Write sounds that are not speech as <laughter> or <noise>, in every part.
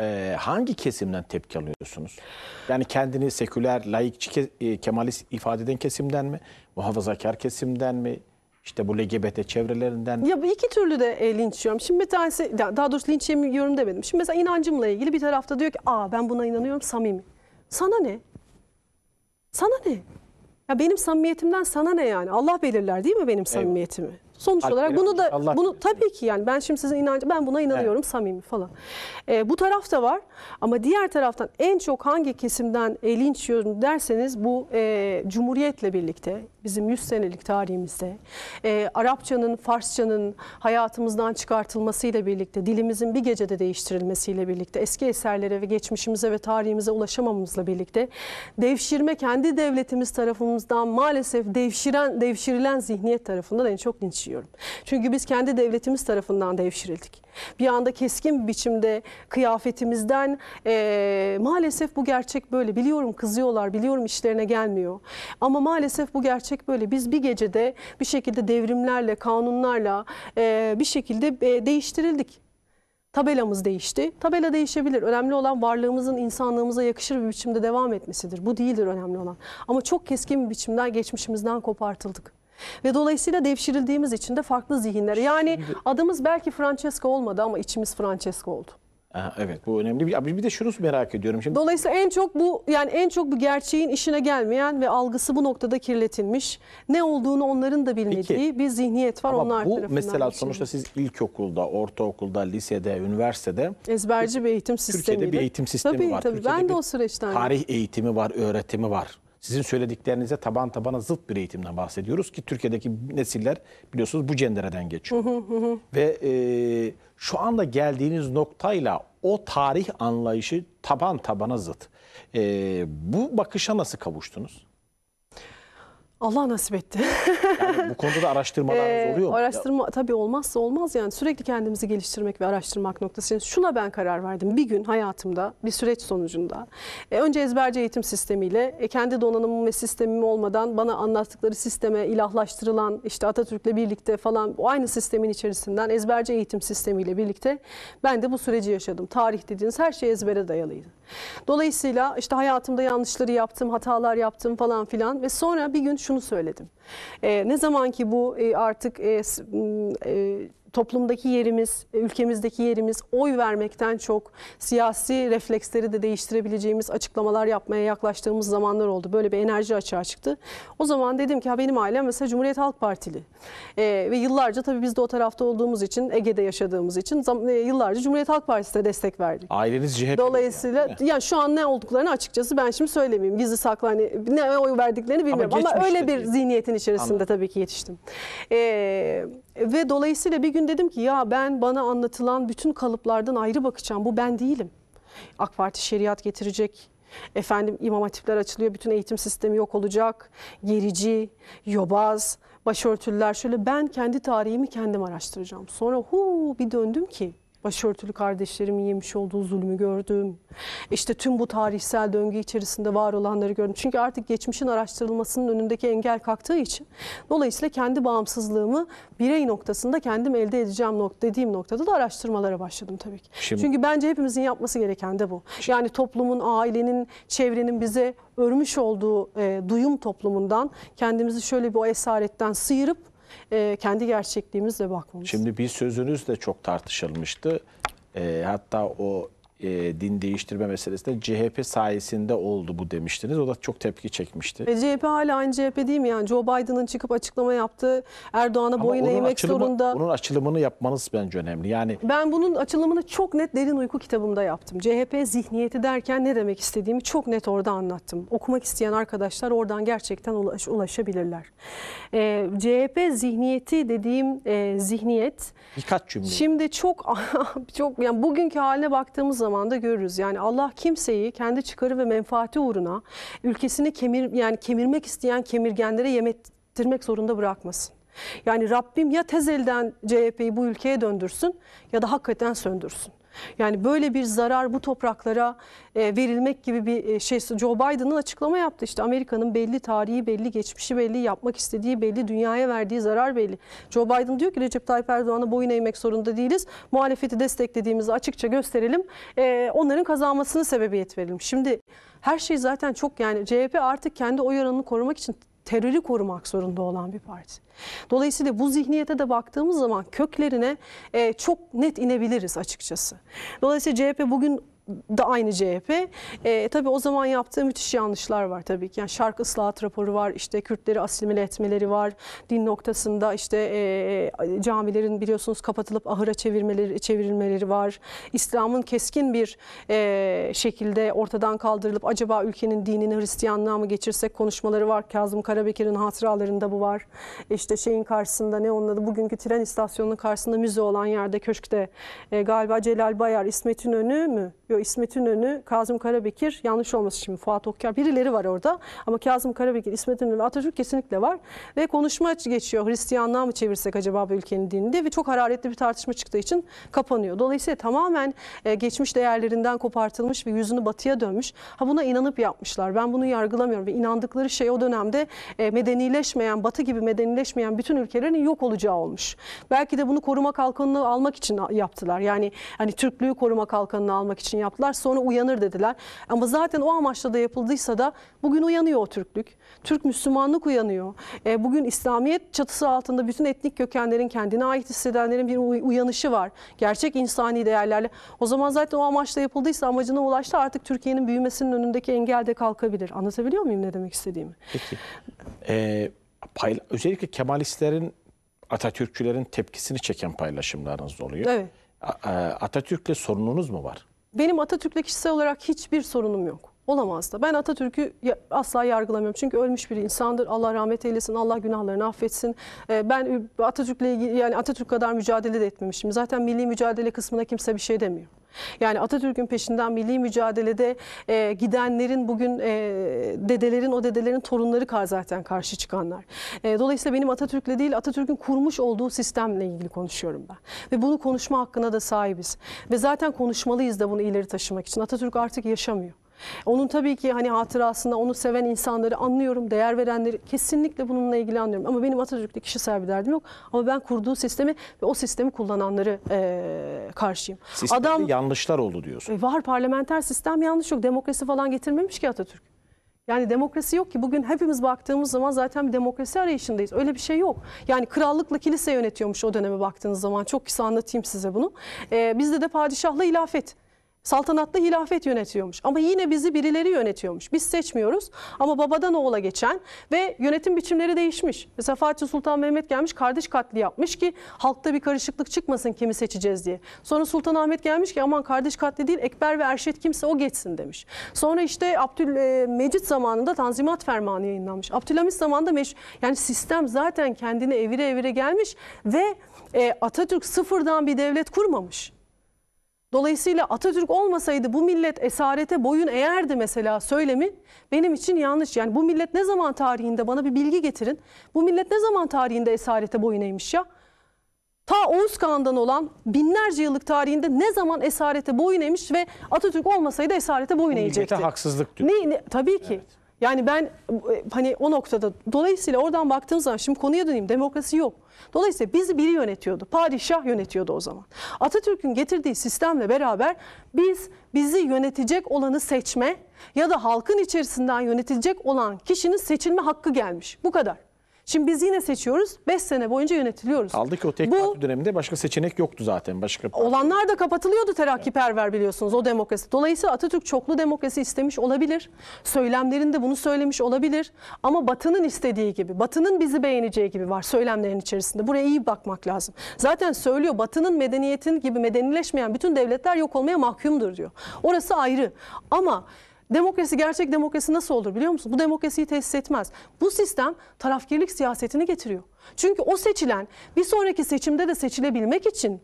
e, hangi kesimden tepki alıyorsunuz? Yani kendini seküler, laikçi, e, kemalist ifade eden kesimden mi? Muhafazakar kesimden mi? İşte bu LGBT çevrelerinden. Ya bu iki türlü de e, linç yiyorum. Şimdi bir tanesi, daha doğrusu linç yemiyorum demedim. Şimdi mesela inancımla ilgili bir tarafta diyor ki, aa ben buna inanıyorum samimi. Sana ne? Sana ne? Ya benim samimiyetimden sana ne yani? Allah belirler değil mi benim samimiyetimi? Evet. Sonuç Alp olarak bunu da Allah bunu tabii ki yani ben şimdi sizin inancı ben buna inanıyorum evet. samimi falan. Ee, bu taraf da var ama diğer taraftan en çok hangi kesimden e, linç yiyorum derseniz bu e, Cumhuriyet'le birlikte bizim 100 senelik tarihimizde e, Arapçanın, Farsçanın hayatımızdan çıkartılmasıyla birlikte dilimizin bir gecede değiştirilmesiyle birlikte eski eserlere ve geçmişimize ve tarihimize ulaşamamızla birlikte devşirme kendi devletimiz tarafımızdan maalesef devşiren devşirilen zihniyet tarafından en çok linç yiyor diyorum. Çünkü biz kendi devletimiz tarafından devşirildik. Bir anda keskin bir biçimde kıyafetimizden e, maalesef bu gerçek böyle. Biliyorum kızıyorlar, biliyorum işlerine gelmiyor. Ama maalesef bu gerçek böyle. Biz bir gecede bir şekilde devrimlerle, kanunlarla e, bir şekilde e, değiştirildik. Tabelamız değişti. Tabela değişebilir. Önemli olan varlığımızın insanlığımıza yakışır bir biçimde devam etmesidir. Bu değildir önemli olan. Ama çok keskin bir biçimden geçmişimizden kopartıldık. Ve dolayısıyla devşirildiğimiz için de farklı zihinler. Yani Şimdi... adımız belki Francesco olmadı ama içimiz Francesco oldu. evet bu önemli bir bir de şunu merak ediyorum şimdi. Dolayısıyla en çok bu yani en çok bu gerçeğin işine gelmeyen ve algısı bu noktada kirletilmiş. Ne olduğunu onların da bilmediği Peki, bir zihniyet var ama onlar bu tarafından. mesela geçiyor. sonuçta siz ilkokulda, ortaokulda, lisede, üniversitede ezberci bir eğitim sistemi. Türkiye'de bir eğitim sistemi tabii, var. Tabii, tabii. ben de o süreçten. Tarih eğitimi var, öğretimi var. Sizin söylediklerinize taban tabana zıt bir eğitimden bahsediyoruz ki Türkiye'deki nesiller biliyorsunuz bu cendereden geçiyor. Ve e, şu anda geldiğiniz noktayla o tarih anlayışı taban tabana zıt. E, bu bakışa nasıl kavuştunuz? Allah nasip etti. yani bu konuda da araştırmalarınız ee, oluyor mu? Araştırma ya. tabii olmazsa olmaz yani sürekli kendimizi geliştirmek ve araştırmak noktası. Yani şuna ben karar verdim bir gün hayatımda bir süreç sonucunda. E, önce ezberci eğitim sistemiyle e, kendi donanımım ve sistemim olmadan bana anlattıkları sisteme ilahlaştırılan işte Atatürk'le birlikte falan o aynı sistemin içerisinden ezberci eğitim sistemiyle birlikte ben de bu süreci yaşadım. Tarih dediğiniz her şey ezbere dayalıydı. Dolayısıyla işte hayatımda yanlışları yaptım, hatalar yaptım falan filan ve sonra bir gün şu şunu söyledim. E, ne zaman ki bu e, artık e, e, toplumdaki yerimiz, e, ülkemizdeki yerimiz oy vermekten çok siyasi refleksleri de değiştirebileceğimiz açıklamalar yapmaya yaklaştığımız zamanlar oldu. Böyle bir enerji açığa çıktı. O zaman dedim ki ha benim ailem mesela Cumhuriyet Halk Partili. E, ve yıllarca tabii biz de o tarafta olduğumuz için, Ege'de yaşadığımız için e, yıllarca Cumhuriyet Halk Partisi'ne destek verdik. Aileniz CHP. Dolayısıyla yani. yani şu an ne olduklarını açıkçası ben şimdi söylemeyeyim. Gizli saklı hani ne oy verdiklerini bilmiyorum ama, ama öyle bir zihniyetin içerisinde Anladım. tabii ki yetiştim. Eee ve dolayısıyla bir gün dedim ki ya ben bana anlatılan bütün kalıplardan ayrı bakacağım. Bu ben değilim. AK Parti şeriat getirecek. Efendim imam hatipler açılıyor. Bütün eğitim sistemi yok olacak. Gerici, yobaz, başörtülüler şöyle. Ben kendi tarihimi kendim araştıracağım. Sonra hu bir döndüm ki başörtülü kardeşlerimin yemiş olduğu zulmü gördüm. İşte tüm bu tarihsel döngü içerisinde var olanları gördüm. Çünkü artık geçmişin araştırılmasının önündeki engel kalktığı için dolayısıyla kendi bağımsızlığımı birey noktasında kendim elde edeceğim nokta dediğim noktada da araştırmalara başladım tabii ki. Şimdi, Çünkü bence hepimizin yapması gereken de bu. Şimdi, yani toplumun, ailenin, çevrenin bize örmüş olduğu e, duyum toplumundan kendimizi şöyle bir o esaretten sıyırıp e, kendi gerçekliğimizle bakmamız. Şimdi bir sözünüz de çok tartışılmıştı. E, hatta o e, din değiştirme meselesinde CHP sayesinde oldu bu demiştiniz. O da çok tepki çekmişti. Ve CHP hala aynı CHP değil mi? Yani Joe Biden'ın çıkıp açıklama yaptığı Erdoğan'a boyun eğmek açılımı, zorunda. Bunun açılımını yapmanız bence önemli. Yani Ben bunun açılımını çok net Derin Uyku kitabımda yaptım. CHP zihniyeti derken ne demek istediğimi çok net orada anlattım. Okumak isteyen arkadaşlar oradan gerçekten ulaş, ulaşabilirler. E, ee, CHP zihniyeti dediğim e, zihniyet Birkaç cümle. şimdi çok <laughs> çok yani bugünkü haline baktığımız zaman zamanda görürüz. Yani Allah kimseyi kendi çıkarı ve menfaati uğruna ülkesini kemir yani kemirmek isteyen kemirgenlere yemettirmek zorunda bırakmasın. Yani Rabbim ya tezelden CHP'yi bu ülkeye döndürsün ya da hakikaten söndürsün. Yani böyle bir zarar bu topraklara e, verilmek gibi bir e, şey Joe Biden'ın açıklama yaptı işte Amerika'nın belli tarihi belli geçmişi belli yapmak istediği belli dünyaya verdiği zarar belli. Joe Biden diyor ki Recep Tayyip Erdoğan'a boyun eğmek zorunda değiliz muhalefeti desteklediğimizi açıkça gösterelim e, onların kazanmasını sebebiyet verelim. Şimdi her şey zaten çok yani CHP artık kendi oy oranını korumak için terörü korumak zorunda olan bir parti. Dolayısıyla bu zihniyete de baktığımız zaman köklerine e, çok net inebiliriz açıkçası. Dolayısıyla CHP bugün da aynı CHP. E, tabii o zaman yaptığı müthiş yanlışlar var tabii ki. Yani şark ıslahat raporu var, işte Kürtleri asimile etmeleri var. Din noktasında işte e, e camilerin biliyorsunuz kapatılıp ahıra çevirmeleri, çevirilmeleri var. İslam'ın keskin bir e, şekilde ortadan kaldırılıp acaba ülkenin dinini Hristiyanlığa mı geçirsek konuşmaları var. Kazım Karabekir'in hatıralarında bu var. İşte şeyin karşısında ne onun adı bugünkü tren istasyonunun karşısında müze olan yerde köşkte e, galiba Celal Bayar, İsmet İnönü mü? Yo, İsmet İnönü, Kazım Karabekir yanlış olması şimdi Fuat Okyar birileri var orada. Ama Kazım Karabekir, İsmet İnönü ve Atatürk kesinlikle var. Ve konuşma geçiyor. Hristiyanlığa mı çevirsek acaba bu ülkenin dininde? Ve çok hararetli bir tartışma çıktığı için kapanıyor. Dolayısıyla tamamen e, geçmiş değerlerinden kopartılmış ve yüzünü batıya dönmüş. Ha buna inanıp yapmışlar. Ben bunu yargılamıyorum. Ve inandıkları şey o dönemde e, medenileşmeyen, batı gibi medenileşmeyen bütün ülkelerin yok olacağı olmuş. Belki de bunu koruma kalkanını almak için yaptılar. Yani hani Türklüğü koruma kalkanını almak için yaptılar. Sonra uyanır dediler. Ama zaten o amaçla da yapıldıysa da bugün uyanıyor o Türklük. Türk Müslümanlık uyanıyor. E, bugün İslamiyet çatısı altında bütün etnik kökenlerin kendine ait hissedenlerin bir uyanışı var. Gerçek insani değerlerle. O zaman zaten o amaçla yapıldıysa amacına ulaştı artık Türkiye'nin büyümesinin önündeki engel de kalkabilir. Anlatabiliyor muyum ne demek istediğimi? Peki. Ee, payla özellikle Kemalistlerin Atatürkçülerin tepkisini çeken paylaşımlarınız oluyor. Evet. E, Atatürk'le sorununuz mu var? benim Atatürk'le kişisel olarak hiçbir sorunum yok. Olamaz da. Ben Atatürk'ü asla yargılamıyorum. Çünkü ölmüş bir insandır. Allah rahmet eylesin. Allah günahlarını affetsin. Ee, ben Atatürk'le ilgili yani Atatürk kadar mücadele de etmemişim. Zaten milli mücadele kısmına kimse bir şey demiyor. Yani Atatürk'ün peşinden milli mücadelede e, gidenlerin bugün e, dedelerin o dedelerin torunları kar zaten karşı çıkanlar. E, dolayısıyla benim Atatürk'le değil Atatürk'ün kurmuş olduğu sistemle ilgili konuşuyorum ben. Ve bunu konuşma hakkına da sahibiz. Ve zaten konuşmalıyız da bunu ileri taşımak için. Atatürk artık yaşamıyor. Onun tabii ki hani hatırasında onu seven insanları anlıyorum, değer verenleri kesinlikle bununla ilgilenmiyorum. Ama benim Atatürk'te kişisel bir derdim yok. Ama ben kurduğu sistemi ve o sistemi kullananları e, karşıyım. Sistemde Adam, yanlışlar oldu diyorsun. E, var parlamenter sistem yanlış yok. Demokrasi falan getirmemiş ki Atatürk. Yani demokrasi yok ki. Bugün hepimiz baktığımız zaman zaten bir demokrasi arayışındayız. Öyle bir şey yok. Yani krallıkla kilise yönetiyormuş o döneme baktığınız zaman. Çok kısa anlatayım size bunu. Ee, bizde de padişahla ilafet. Saltanatlı hilafet yönetiyormuş ama yine bizi birileri yönetiyormuş. Biz seçmiyoruz ama babadan oğula geçen ve yönetim biçimleri değişmiş. Mesela Fatih Sultan Mehmet gelmiş kardeş katli yapmış ki halkta bir karışıklık çıkmasın kimi seçeceğiz diye. Sonra Sultan Ahmet gelmiş ki aman kardeş katli değil Ekber ve Erşet kimse o geçsin demiş. Sonra işte Abdülmecit e, zamanında Tanzimat Fermanı yayınlanmış. Abdülhamit zamanında meş yani sistem zaten kendini evire evire gelmiş ve e, Atatürk sıfırdan bir devlet kurmamış. Dolayısıyla Atatürk olmasaydı bu millet esarete boyun eğerdi mesela söylemi benim için yanlış. Yani bu millet ne zaman tarihinde bana bir bilgi getirin. Bu millet ne zaman tarihinde esarete boyun eğmiş ya? Ta Oğuz Kağan'dan olan binlerce yıllık tarihinde ne zaman esarete boyun eğmiş ve Atatürk olmasaydı esarete boyun bu eğecekti. haksızlık diyor. Ne, ne, tabii ki. Evet. Yani ben e, hani o noktada dolayısıyla oradan baktığınız zaman şimdi konuya döneyim demokrasi yok. Dolayısıyla bizi biri yönetiyordu. Padişah yönetiyordu o zaman. Atatürk'ün getirdiği sistemle beraber biz bizi yönetecek olanı seçme ya da halkın içerisinden yönetilecek olan kişinin seçilme hakkı gelmiş. Bu kadar. Şimdi biz yine seçiyoruz. 5 sene boyunca yönetiliyoruz. Aldı ki o tek Bu, parti döneminde başka seçenek yoktu zaten. Başka Olanlar da kapatılıyordu terakkiperver evet. biliyorsunuz o demokrasi. Dolayısıyla Atatürk çoklu demokrasi istemiş olabilir. Söylemlerinde bunu söylemiş olabilir. Ama Batı'nın istediği gibi, Batı'nın bizi beğeneceği gibi var söylemlerin içerisinde. Buraya iyi bakmak lazım. Zaten söylüyor Batı'nın medeniyetin gibi medenileşmeyen bütün devletler yok olmaya mahkumdur diyor. Orası ayrı. Ama Demokrasi gerçek demokrasi nasıl olur biliyor musun? Bu demokrasiyi tesis etmez. Bu sistem tarafgirlik siyasetini getiriyor. Çünkü o seçilen bir sonraki seçimde de seçilebilmek için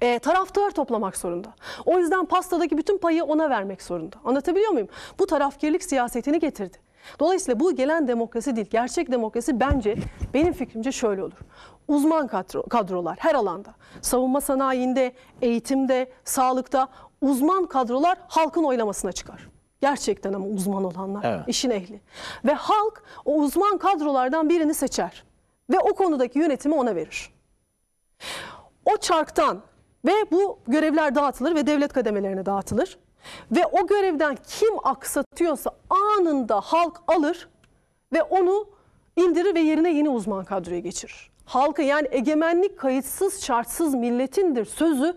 e, taraftar toplamak zorunda. O yüzden pastadaki bütün payı ona vermek zorunda. Anlatabiliyor muyum? Bu tarafgirlik siyasetini getirdi. Dolayısıyla bu gelen demokrasi değil, gerçek demokrasi bence benim fikrimce şöyle olur. Uzman kadro, kadrolar her alanda, savunma sanayinde, eğitimde, sağlıkta uzman kadrolar halkın oylamasına çıkar. Gerçekten ama uzman olanlar, evet. işin ehli. Ve halk o uzman kadrolardan birini seçer ve o konudaki yönetimi ona verir. O çarktan ve bu görevler dağıtılır ve devlet kademelerine dağıtılır. Ve o görevden kim aksatıyorsa anında halk alır ve onu indirir ve yerine yeni uzman kadroya geçirir. Halkı yani egemenlik kayıtsız şartsız milletindir sözü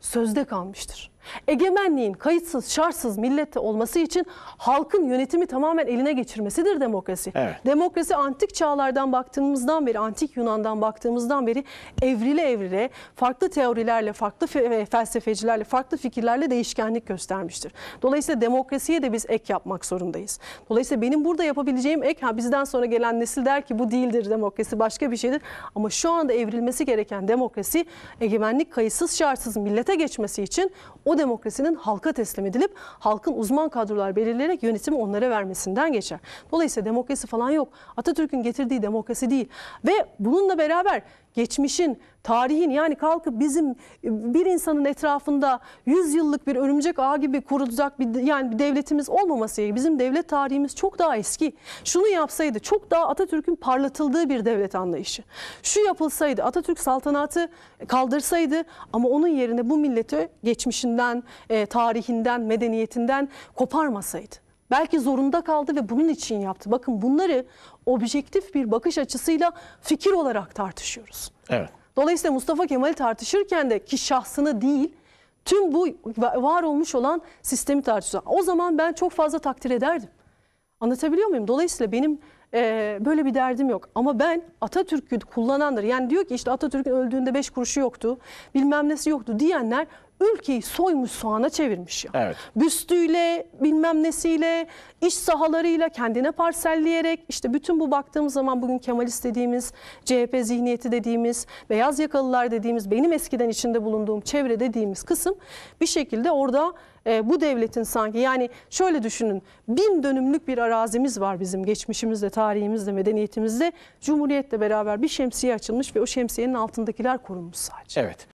sözde kalmıştır. Egemenliğin kayıtsız, şartsız millette olması için halkın yönetimi tamamen eline geçirmesidir demokrasi. Evet. Demokrasi antik çağlardan baktığımızdan beri, antik Yunan'dan baktığımızdan beri evrile evrile farklı teorilerle, farklı felsefecilerle, farklı fikirlerle değişkenlik göstermiştir. Dolayısıyla demokrasiye de biz ek yapmak zorundayız. Dolayısıyla benim burada yapabileceğim ek, ha bizden sonra gelen nesil der ki bu değildir demokrasi, başka bir şeydir. Ama şu anda evrilmesi gereken demokrasi egemenlik kayıtsız, şartsız millete geçmesi için o demokrasinin halka teslim edilip halkın uzman kadrolar belirleyerek yönetimi onlara vermesinden geçer. Dolayısıyla demokrasi falan yok. Atatürk'ün getirdiği demokrasi değil. Ve bununla beraber geçmişin Tarihin yani kalkıp bizim bir insanın etrafında 100 yıllık bir örümcek ağ gibi kurulacak bir yani bir devletimiz olmaması gerekiyor. Bizim devlet tarihimiz çok daha eski. Şunu yapsaydı çok daha Atatürk'ün parlatıldığı bir devlet anlayışı. Şu yapılsaydı Atatürk saltanatı kaldırsaydı ama onun yerine bu milleti geçmişinden, e, tarihinden, medeniyetinden koparmasaydı. Belki zorunda kaldı ve bunun için yaptı. Bakın bunları objektif bir bakış açısıyla fikir olarak tartışıyoruz. Evet. Dolayısıyla Mustafa Kemal'i tartışırken de ki şahsını değil tüm bu var olmuş olan sistemi tartışıyor. O zaman ben çok fazla takdir ederdim. Anlatabiliyor muyum? Dolayısıyla benim e, böyle bir derdim yok. Ama ben Atatürk'ü kullananlar yani diyor ki işte Atatürk'ün öldüğünde beş kuruşu yoktu bilmem nesi yoktu diyenler ülkeyi soymuş soğana çevirmiş ya. Evet. Büstüyle, bilmem nesiyle, iş sahalarıyla kendine parselleyerek işte bütün bu baktığımız zaman bugün Kemalist dediğimiz, CHP zihniyeti dediğimiz, beyaz yakalılar dediğimiz, benim eskiden içinde bulunduğum çevre dediğimiz kısım bir şekilde orada e, bu devletin sanki yani şöyle düşünün bin dönümlük bir arazimiz var bizim geçmişimizde, tarihimizde, medeniyetimizde. Cumhuriyetle beraber bir şemsiye açılmış ve o şemsiyenin altındakiler korunmuş sadece. Evet.